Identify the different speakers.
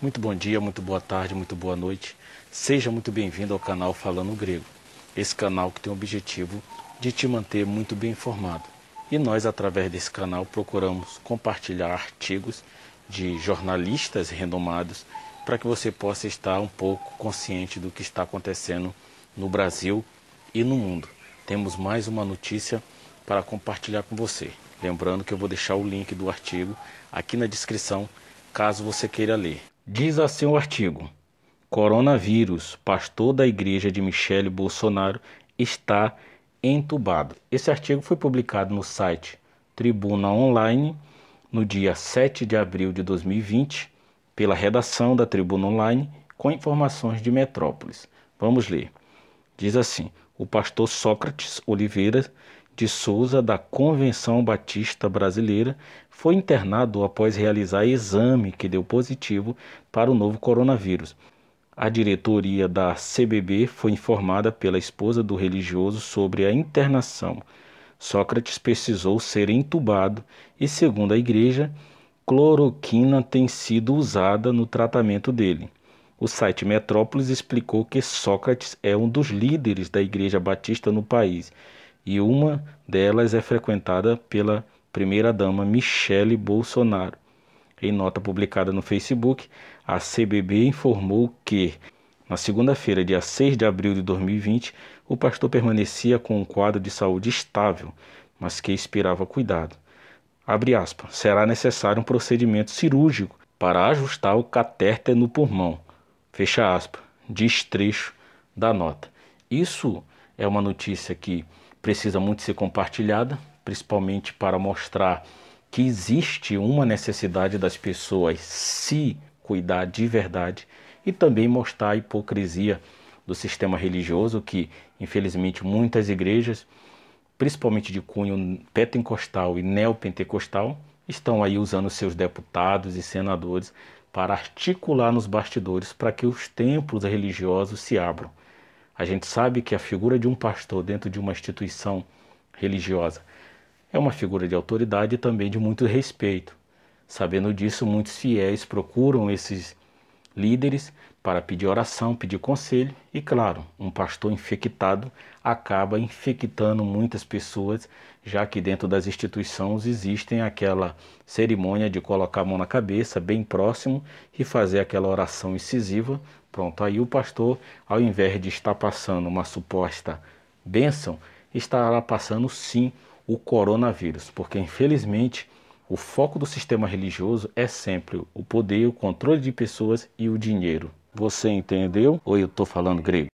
Speaker 1: Muito bom dia, muito boa tarde, muito boa noite. Seja muito bem-vindo ao canal Falando Grego. Esse canal que tem o objetivo de te manter muito bem informado. E nós, através desse canal, procuramos compartilhar artigos de jornalistas renomados para que você possa estar um pouco consciente do que está acontecendo no Brasil e no mundo. Temos mais uma notícia para compartilhar com você. Lembrando que eu vou deixar o link do artigo aqui na descrição, caso você queira ler. Diz assim o artigo: Coronavírus, pastor da igreja de Michele Bolsonaro está entubado. Esse artigo foi publicado no site Tribuna Online no dia 7 de abril de 2020 pela redação da Tribuna Online com informações de Metrópolis. Vamos ler. Diz assim: o pastor Sócrates Oliveira de Souza da Convenção Batista Brasileira foi internado após realizar exame que deu positivo para o novo coronavírus. A diretoria da CBB foi informada pela esposa do religioso sobre a internação. Sócrates precisou ser entubado e, segundo a igreja, cloroquina tem sido usada no tratamento dele. O site Metrópolis explicou que Sócrates é um dos líderes da Igreja Batista no país e uma delas é frequentada pela primeira-dama Michele Bolsonaro. Em nota publicada no Facebook, a CBB informou que, na segunda-feira, dia 6 de abril de 2020, o pastor permanecia com um quadro de saúde estável, mas que esperava cuidado. Aspas, será necessário um procedimento cirúrgico para ajustar o catéter no pulmão. Fecha aspas. Diz trecho da nota. Isso é uma notícia que precisa muito ser compartilhada, principalmente para mostrar que existe uma necessidade das pessoas se cuidar de verdade e também mostrar a hipocrisia do sistema religioso que, infelizmente, muitas igrejas, principalmente de cunho pentecostal e neopentecostal, estão aí usando seus deputados e senadores para articular nos bastidores para que os templos religiosos se abram. A gente sabe que a figura de um pastor dentro de uma instituição religiosa é uma figura de autoridade e também de muito respeito. Sabendo disso, muitos fiéis procuram esses líderes para pedir oração, pedir conselho e, claro, um pastor infectado acaba infectando muitas pessoas, já que dentro das instituições existem aquela cerimônia de colocar a mão na cabeça, bem próximo, e fazer aquela oração incisiva. Pronto, aí o pastor, ao invés de estar passando uma suposta bênção, estará passando sim o coronavírus, porque infelizmente o foco do sistema religioso é sempre o poder, o controle de pessoas e o dinheiro. Você entendeu ou eu estou falando grego?